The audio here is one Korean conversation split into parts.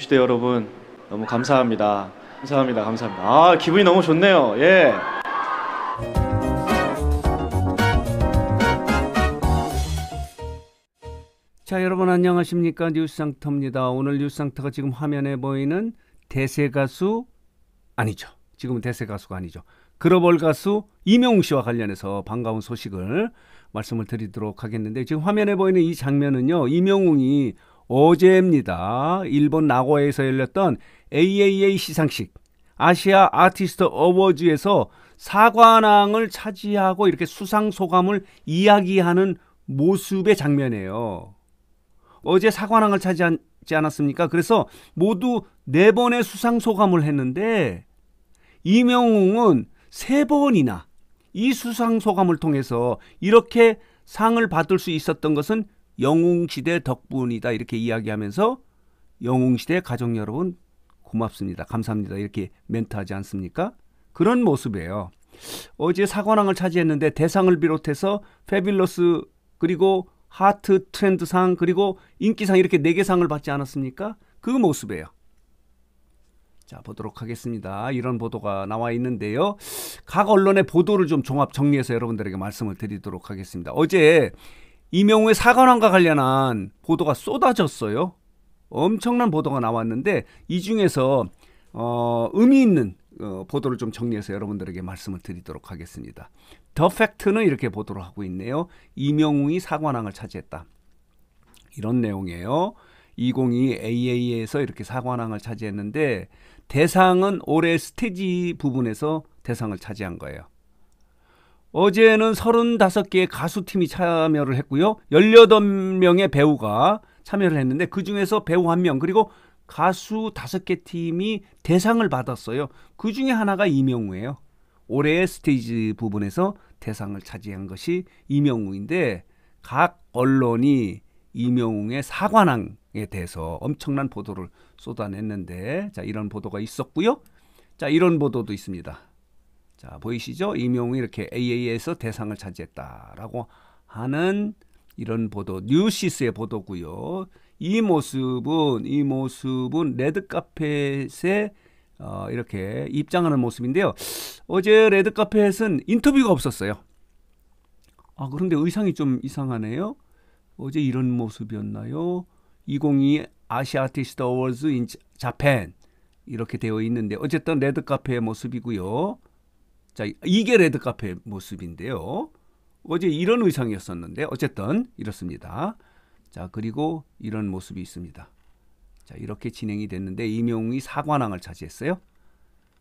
시대 여러분 너무 감사합니다. 감사합니다. 감사합니다. 아 기분이 너무 좋네요. 예. 자 여러분 안녕하십니까 뉴스상터입니다. 오늘 뉴스상터가 지금 화면에 보이는 대세 가수 아니죠. 지금 대세 가수가 아니죠. 글로벌 가수 이명웅 씨와 관련해서 반가운 소식을 말씀을 드리도록 하겠는데 지금 화면에 보이는 이 장면은요 이명웅이 어제입니다. 일본 나고야에서 열렸던 AAA 시상식 아시아 아티스트 어워즈에서 사관왕을 차지하고 이렇게 수상 소감을 이야기하는 모습의 장면이에요. 어제 사관왕을 차지하지 않았습니까? 그래서 모두 네 번의 수상 소감을 했는데 이명웅은 세 번이나 이 수상 소감을 통해서 이렇게 상을 받을 수 있었던 것은 영웅시대 덕분이다 이렇게 이야기하면서 영웅시대 가족 여러분 고맙습니다. 감사합니다. 이렇게 멘트하지 않습니까? 그런 모습이에요. 어제 사관왕을 차지했는데 대상을 비롯해서 패빌러스 그리고 하트 트렌드상 그리고 인기상 이렇게 네개 상을 받지 않았습니까? 그 모습이에요. 자 보도록 하겠습니다. 이런 보도가 나와 있는데요. 각 언론의 보도를 좀 종합 정리해서 여러분들에게 말씀을 드리도록 하겠습니다. 어제 이명우의 사관왕과 관련한 보도가 쏟아졌어요. 엄청난 보도가 나왔는데 이 중에서 어, 의미 있는 어, 보도를 좀 정리해서 여러분들에게 말씀을 드리도록 하겠습니다. 더 팩트는 이렇게 보도를 하고 있네요. 이명웅이 사관왕을 차지했다. 이런 내용이에요. 2022 AA에서 이렇게 사관왕을 차지했는데 대상은 올해 스테이지 부분에서 대상을 차지한 거예요. 어제는 35개의 가수팀이 참여를 했고요. 18명의 배우가 참여를 했는데 그중에서 배우 한 명 그리고 가수 5개 팀이 대상을 받았어요. 그중에 하나가 이명우예요. 올해의 스테이지 부분에서 대상을 차지한 것이 이명우인데 각 언론이 이명웅의 사관왕에 대해서 엄청난 보도를 쏟아냈는데 자 이런 보도가 있었고요. 자 이런 보도도 있습니다. 자, 보이시죠? 임용이 이렇게 AA에서 대상을 차지했다라고 하는 이런 보도, 뉴시스의 보도고요. 이 모습은 이 모습은 레드 카펫에 어, 이렇게 입장하는 모습인데요. 어제 레드 카펫은 인터뷰가 없었어요. 아, 그런데 의상이 좀 이상하네요. 어제 이런 모습이었나요? 2 0 2 아시아 티스트 어워즈 인자펜 이렇게 되어 있는데 어쨌든 레드 카펫의 모습이고요. 자, 이게 레드카페 모습인데요. 어제 이런 의상이었었는데 어쨌든 이렇습니다. 자, 그리고 이런 모습이 있습니다. 자, 이렇게 진행이 됐는데 이명웅이 사관왕을 차지했어요.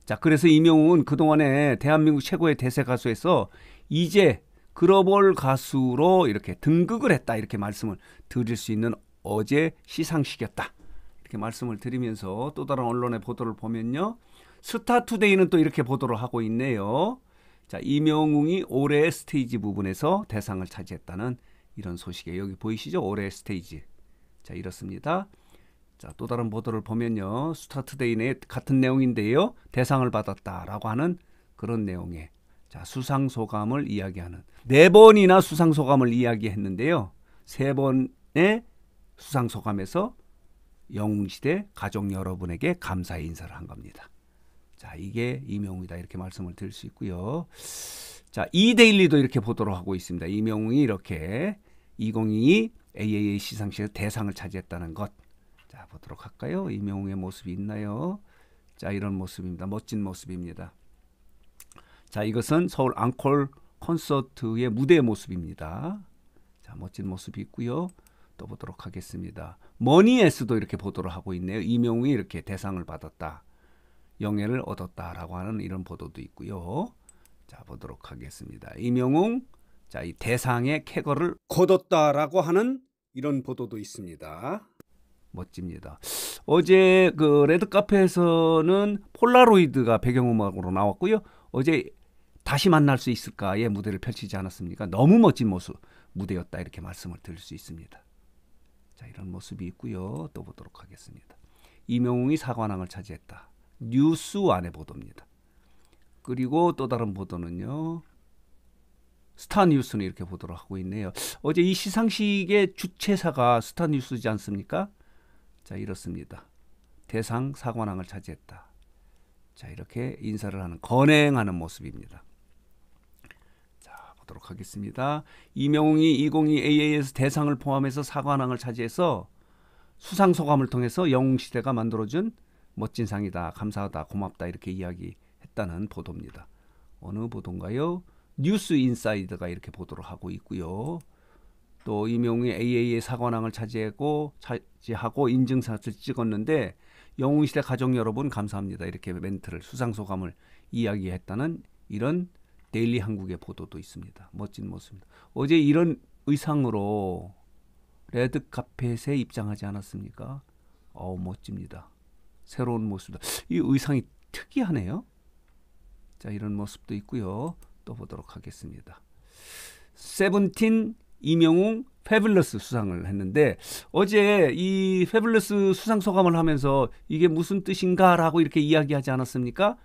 자, 그래서 이명웅은 그동안에 대한민국 최고의 대세 가수에서 이제 글로벌 가수로 이렇게 등극을 했다. 이렇게 말씀을 드릴 수 있는 어제 시상식이었다. 이렇게 말씀을 드리면서 또 다른 언론의 보도를 보면요. 스타투데이는 또 이렇게 보도를 하고 있네요. 자, 이명웅이 올해 스테이지 부분에서 대상을 차지했다는 이런 소식에 여기 보이시죠? 올해 스테이지. 자, 이렇습니다. 자, 또 다른 보도를 보면요. 스타트데이 내 같은 내용인데요. 대상을 받았다라고 하는 그런 내용의 자, 수상 소감을 이야기하는 네 번이나 수상 소감을 이야기했는데요. 세 번의 수상 소감에서 영웅시대 가족 여러분에게 감사의 인사를 한 겁니다. 자, 이게 이명웅이다. 이렇게 말씀을 드릴 수 있고요. 자, 이데일리도 이렇게 보도록 하고 있습니다. 이명웅이 이렇게 2022 AAA 시상식에서 대상을 차지했다는 것. 자, 보도록 할까요? 이명웅의 모습이 있나요? 자, 이런 모습입니다. 멋진 모습입니다. 자, 이것은 서울 앙콜 콘서트의 무대 모습입니다. 자, 멋진 모습이 있고요. 또 보도록 하겠습니다. 머니에스도 이렇게 보도록 하고 있네요. 이명웅이 이렇게 대상을 받았다. 영예를 얻었다라고 하는 이런 보도도 있고요. 자 보도록 하겠습니다. 이명웅 자이 대상의 캐거를 거뒀다라고 하는 이런 보도도 있습니다. 멋집니다. 어제 그 레드카페에서는 폴라로이드가 배경음악으로 나왔고요. 어제 다시 만날 수 있을까의 무대를 펼치지 않았습니까? 너무 멋진 모습 무대였다 이렇게 말씀을 드릴 수 있습니다. 자 이런 모습이 있고요. 또 보도록 하겠습니다. 이명웅이 사관왕을 차지했다. 뉴스안의 보도입니다. 그리고 또 다른 보도는요. 스타뉴스는 이렇게 보도를 하고 있네요. 어제 이 시상식의 주최사가 스타뉴스지 않습니까? 자 이렇습니다. 대상 사관왕을 차지했다. 자 이렇게 인사를 하는 건행하는 모습입니다. 자 보도록 하겠습니다. 이명웅이 2022 AAS 대상을 포함해서 사관왕을 차지해서 수상 소감을 통해서 영웅 시대가 만들어준 멋진 상이다, 감사하다, 고맙다 이렇게 이야기했다는 보도입니다. 어느 보도인가요? 뉴스 인사이드가 이렇게 보도를 하고 있고요. 또 이명웅이 AA의 사관왕을 차지했고 차지하고 인증샷을 찍었는데 영웅시대 가족 여러분 감사합니다 이렇게 멘트를 수상 소감을 이야기했다는 이런 데일리 한국의 보도도 있습니다. 멋진 모습입니다. 어제 이런 의상으로 레드 카펫에 입장하지 않았습니까? 어 멋집니다. 새로운 모습이다. 이 의상이 특이하네요. 자, 이런 모습도 있고요. 또 보도록 하겠습니다. 세븐틴 이명웅 페블러스 수상을 했는데 어제 이 페블러스 수상 소감을 하면서 이게 무슨 뜻인가라고 이렇게 이야기하지 않았습니까?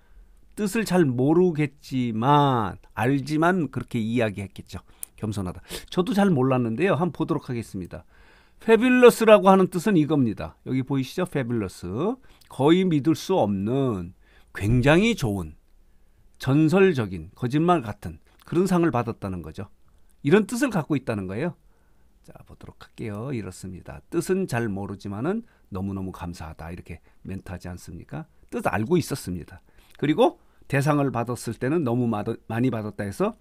뜻을 잘 모르겠지만 알지만 그렇게 이야기했겠죠. 겸손하다. 저도 잘 몰랐는데요. 한번 보도록 하겠습니다. 패 a 러스라고 하는 뜻은 이겁니다. 여기 보이시죠? 패 a 러스 거의 믿을 수 없는 굉장히 좋은 전설적인 거짓말 같은 그런 상을 받았다는 거죠. 이런 뜻을 갖고 있다는 거예요. 자, 보도록 할게요. 이렇습니다. 뜻은 잘 모르지만은 너무너무 감사하다. 이렇게 멘트하지 않습니까? 뜻 알고 있었습니다. 그리고 대상을 받았을 때는 너무 많이 받았다 해서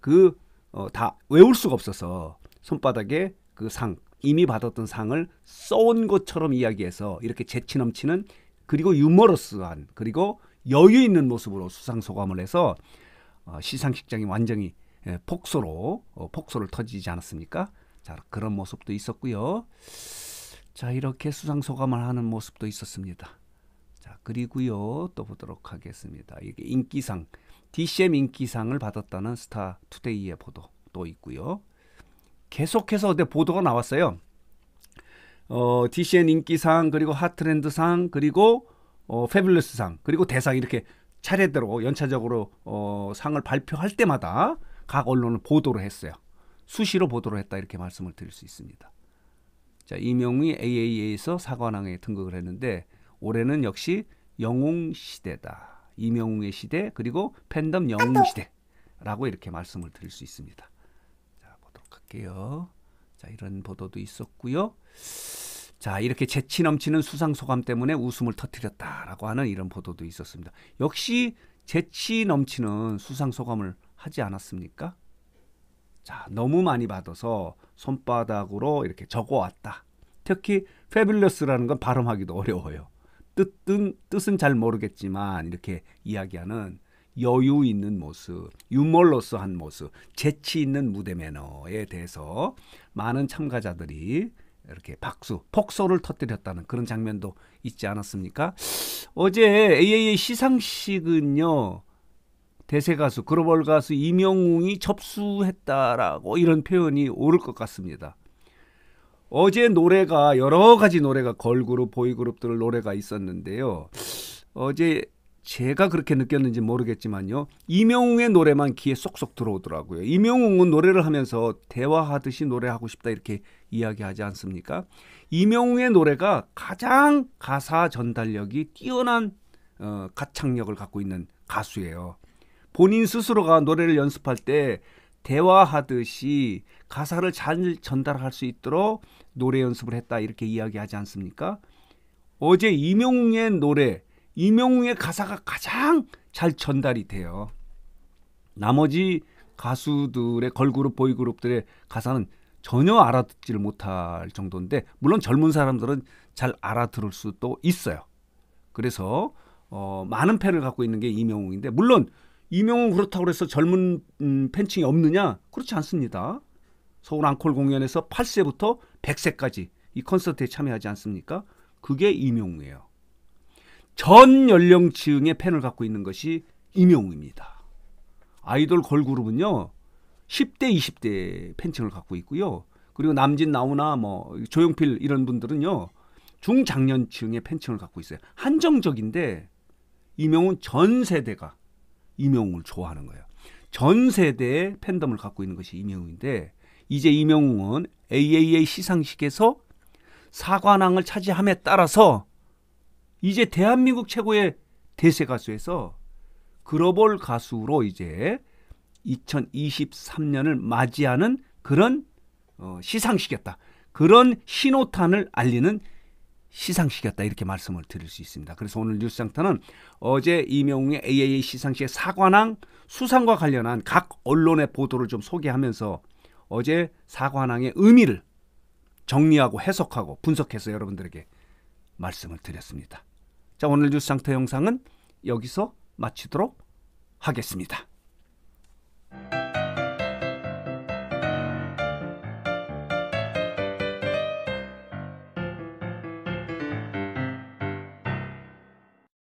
그다 어, 외울 수가 없어서 손바닥에 그상 이미 받았던 상을 써온 것처럼 이야기해서 이렇게 재치 넘치는 그리고 유머러스한 그리고 여유 있는 모습으로 수상 소감을 해서 어, 시상식장이 완전히 예, 폭소로 어, 폭소를 터지지 않았습니까? 자 그런 모습도 있었고요. 자 이렇게 수상 소감을 하는 모습도 있었습니다. 자 그리고요 또 보도록 하겠습니다. 이게 인기상 DCM 인기상을 받았다는 스타투데이의 보도 또 있고요. 계속해서 내 보도가 나왔어요. 어, DCN 인기상 그리고 하트랜드상 그리고 어, 페블러스상 그리고 대상 이렇게 차례대로 연차적으로 어, 상을 발표할 때마다 각 언론은 보도를 했어요. 수시로 보도를 했다 이렇게 말씀을 드릴 수 있습니다. 자, 이명이 AAA에서 사관왕에 등극을 했는데 올해는 역시 영웅 시대다. 이명웅의 시대 그리고 팬덤 영웅 시대라고 이렇게 말씀을 드릴 수 있습니다. 할게요. 자, 이런 보도도 있었고요. 자, 이렇게 재치 넘치는 수상 소감 때문에 웃음을 터뜨렸다라고 하는 이런 보도도 있었습니다. 역시 재치 넘치는 수상 소감을 하지 않았습니까? 자, 너무 많이 받아서 손바닥으로 이렇게 적어왔다. 특히 패 a b 스라는건 발음하기도 어려워요. 뜻은 뜻은 잘 모르겠지만 이렇게 이야기하는 여유 있는 모습, 유머러스한 모습, 재치 있는 무대 매너에 대해서 많은 참가자들이 이렇게 박수, 폭소를 터뜨렸다는 그런 장면도 있지 않았습니까? 어제 AAA 시상식은요. 대세 가수, 글로벌 가수 이명웅이 접수했다라고 이런 표현이 오를 것 같습니다. 어제 노래가 여러 가지 노래가 걸그룹, 보이그룹들 노래가 있었는데요. 어제 제가 그렇게 느꼈는지 모르겠지만요. 이명웅의 노래만 귀에 쏙쏙 들어오더라고요. 이명웅은 노래를 하면서 대화하듯이 노래하고 싶다 이렇게 이야기하지 않습니까? 이명웅의 노래가 가장 가사 전달력이 뛰어난 어, 가창력을 갖고 있는 가수예요. 본인 스스로가 노래를 연습할 때 대화하듯이 가사를 잘 전달할 수 있도록 노래 연습을 했다 이렇게 이야기하지 않습니까? 어제 이명웅의 노래 이명웅의 가사가 가장 잘 전달이 돼요. 나머지 가수들의 걸그룹 보이그룹들의 가사는 전혀 알아듣지를 못할 정도인데 물론 젊은 사람들은 잘 알아들을 수도 있어요. 그래서 어, 많은 팬을 갖고 있는 게 이명웅인데 물론 이명웅 그렇다고 해서 젊은 음, 팬층이 없느냐? 그렇지 않습니다. 서울 앙콜 공연에서 8세부터 100세까지 이 콘서트에 참여하지 않습니까? 그게 이명웅이에요. 전 연령층의 팬을 갖고 있는 것이 임영웅입니다. 아이돌 걸그룹은요. 10대, 20대 팬층을 갖고 있고요. 그리고 남진 나우나 뭐 조용필 이런 분들은요. 중장년층의 팬층을 갖고 있어요. 한정적인데 임영웅 전 세대가 임영웅을 좋아하는 거예요. 전 세대의 팬덤을 갖고 있는 것이 임영웅인데 이제 임영웅은 AAA 시상식에서 사관왕을 차지함에 따라서 이제 대한민국 최고의 대세 가수에서 글로벌 가수로 이제 2023년을 맞이하는 그런 어, 시상식이었다. 그런 신호탄을 알리는 시상식이었다 이렇게 말씀을 드릴 수 있습니다. 그래서 오늘 뉴스장터는 어제 이명웅의 AAA 시상식의 사관왕 수상과 관련한 각 언론의 보도를 좀 소개하면서 어제 사관왕의 의미를 정리하고 해석하고 분석해서 여러분들에게 말씀을 드렸습니다. 자, 오늘 뉴스 상태 영상은 여기서 마치도록 하겠습니다.